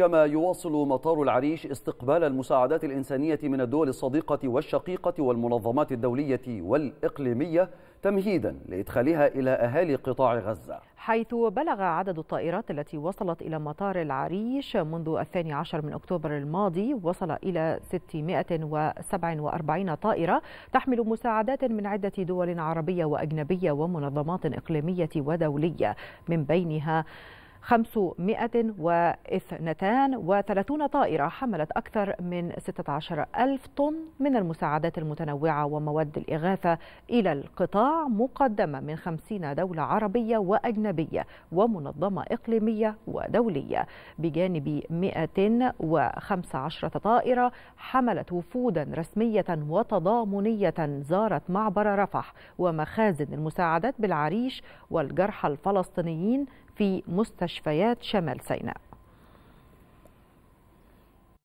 كما يواصل مطار العريش استقبال المساعدات الإنسانية من الدول الصديقة والشقيقة والمنظمات الدولية والإقليمية تمهيدا لإدخالها إلى أهالي قطاع غزة حيث بلغ عدد الطائرات التي وصلت إلى مطار العريش منذ الثاني عشر من أكتوبر الماضي وصل إلى 647 طائرة تحمل مساعدات من عدة دول عربية وأجنبية ومنظمات إقليمية ودولية من بينها 532 طائرة حملت أكثر من 16 ألف طن من المساعدات المتنوعة ومواد الإغاثة إلى القطاع مقدمة من 50 دولة عربية وأجنبية ومنظمة إقليمية ودولية بجانب 115 طائرة حملت وفودا رسمية وتضامنية زارت معبر رفح ومخازن المساعدات بالعريش والجرحى الفلسطينيين في مستشفيات شمال سيناء